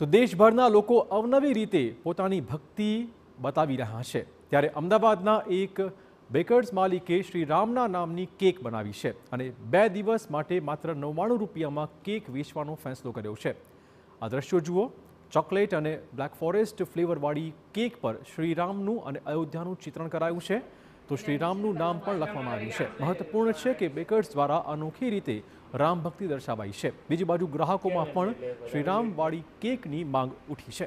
તો દેશભરના લોકો અવનવી રીતે પોતાની ભક્તિ બતાવી રહ્યા છે ત્યારે અમદાવાદના એક બેકર્સ માલિકે શ્રી રામના નામની કેક બનાવી છે અને બે દિવસ માટે માત્ર નવ્વાણું રૂપિયામાં કેક વેચવાનો ફેસલો કર્યો છે આ દ્રશ્યો જુઓ ચોકલેટ અને બ્લેક ફોરેસ્ટ ફ્લેવરવાળી કેક પર શ્રીરામનું અને અયોધ્યાનું ચિત્રણ કરાયું છે તો શ્રીરામનું નામ પણ લખવામાં આવ્યું છે મહત્વપૂર્ણ છે કે બેકર્સ દ્વારા અનોખી રીતે રામ ભક્તિ દર્શાવાઈ છે બીજી બાજુ ગ્રાહકોમાં પણ શ્રીરામવાળી કેકની માંગ ઉઠી છે